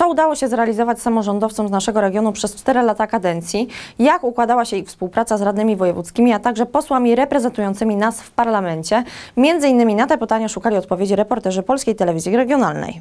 co udało się zrealizować samorządowcom z naszego regionu przez 4 lata kadencji, jak układała się ich współpraca z radnymi wojewódzkimi, a także posłami reprezentującymi nas w parlamencie. Między innymi na te pytania szukali odpowiedzi reporterzy Polskiej Telewizji Regionalnej.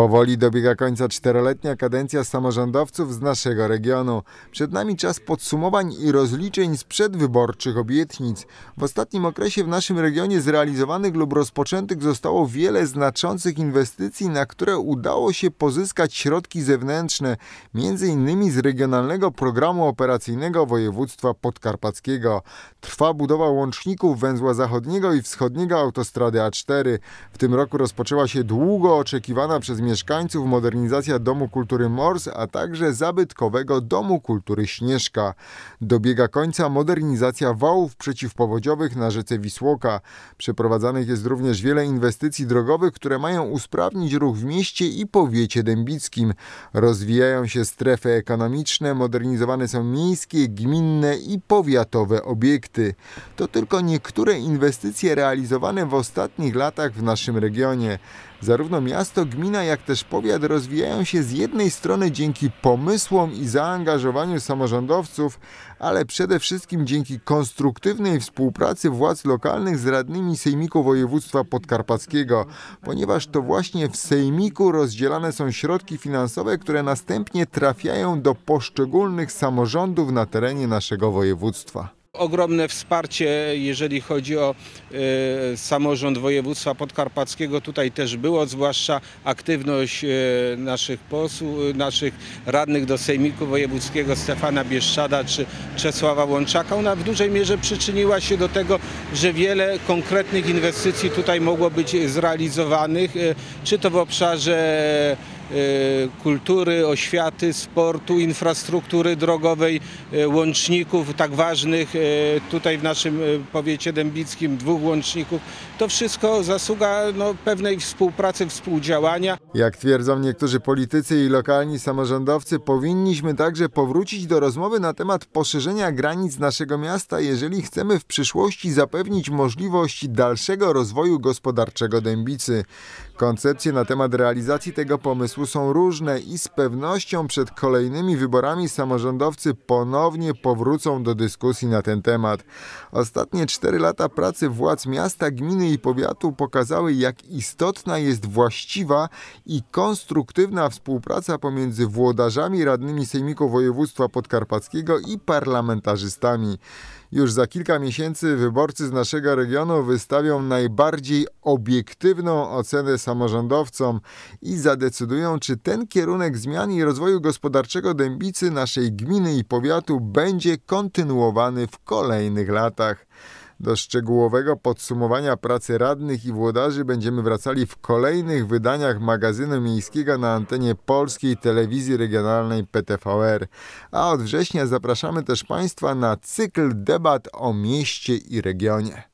Powoli dobiega końca czteroletnia kadencja samorządowców z naszego regionu. Przed nami czas podsumowań i rozliczeń z przedwyborczych obietnic. W ostatnim okresie w naszym regionie zrealizowanych lub rozpoczętych zostało wiele znaczących inwestycji, na które udało się pozyskać środki zewnętrzne, m.in. z Regionalnego Programu Operacyjnego Województwa Podkarpackiego. Trwa budowa łączników węzła zachodniego i wschodniego autostrady A4. W tym roku rozpoczęła się długo oczekiwana przez mieszkańców, modernizacja Domu Kultury Mors, a także zabytkowego Domu Kultury Śnieżka. Dobiega końca modernizacja wałów przeciwpowodziowych na rzece Wisłoka. Przeprowadzanych jest również wiele inwestycji drogowych, które mają usprawnić ruch w mieście i powiecie dębickim. Rozwijają się strefy ekonomiczne, modernizowane są miejskie, gminne i powiatowe obiekty. To tylko niektóre inwestycje realizowane w ostatnich latach w naszym regionie. Zarówno miasto, gmina, jak jak też powiat rozwijają się z jednej strony dzięki pomysłom i zaangażowaniu samorządowców, ale przede wszystkim dzięki konstruktywnej współpracy władz lokalnych z radnymi Sejmiku Województwa Podkarpackiego, ponieważ to właśnie w Sejmiku rozdzielane są środki finansowe, które następnie trafiają do poszczególnych samorządów na terenie naszego województwa ogromne wsparcie, jeżeli chodzi o y, samorząd województwa podkarpackiego. Tutaj też było, zwłaszcza aktywność y, naszych posłów, y, naszych radnych do Sejmiku Wojewódzkiego Stefana Bieszczada czy Czesława Łączaka. Ona w dużej mierze przyczyniła się do tego, że wiele konkretnych inwestycji tutaj mogło być zrealizowanych, czy to w obszarze Y, kultury, oświaty, sportu, infrastruktury drogowej, y, łączników tak ważnych y, tutaj w naszym powiecie dębickim, dwóch łączników. To wszystko zasługa no, pewnej współpracy, współdziałania. Jak twierdzą niektórzy politycy i lokalni samorządowcy, powinniśmy także powrócić do rozmowy na temat poszerzenia granic naszego miasta, jeżeli chcemy w przyszłości zapewnić możliwość dalszego rozwoju gospodarczego Dębicy. Koncepcje na temat realizacji tego pomysłu są różne i z pewnością przed kolejnymi wyborami samorządowcy ponownie powrócą do dyskusji na ten temat. Ostatnie cztery lata pracy władz miasta, gminy i powiatu pokazały, jak istotna jest właściwa i konstruktywna współpraca pomiędzy włodarzami, radnymi sejmiku województwa podkarpackiego i parlamentarzystami. Już za kilka miesięcy wyborcy z naszego regionu wystawią najbardziej obiektywną ocenę samorządowcom i zadecydują, czy ten kierunek zmian i rozwoju gospodarczego Dębicy, naszej gminy i powiatu będzie kontynuowany w kolejnych latach. Do szczegółowego podsumowania pracy radnych i włodarzy będziemy wracali w kolejnych wydaniach magazynu miejskiego na antenie polskiej telewizji regionalnej PTVR. A od września zapraszamy też Państwa na cykl debat o mieście i regionie.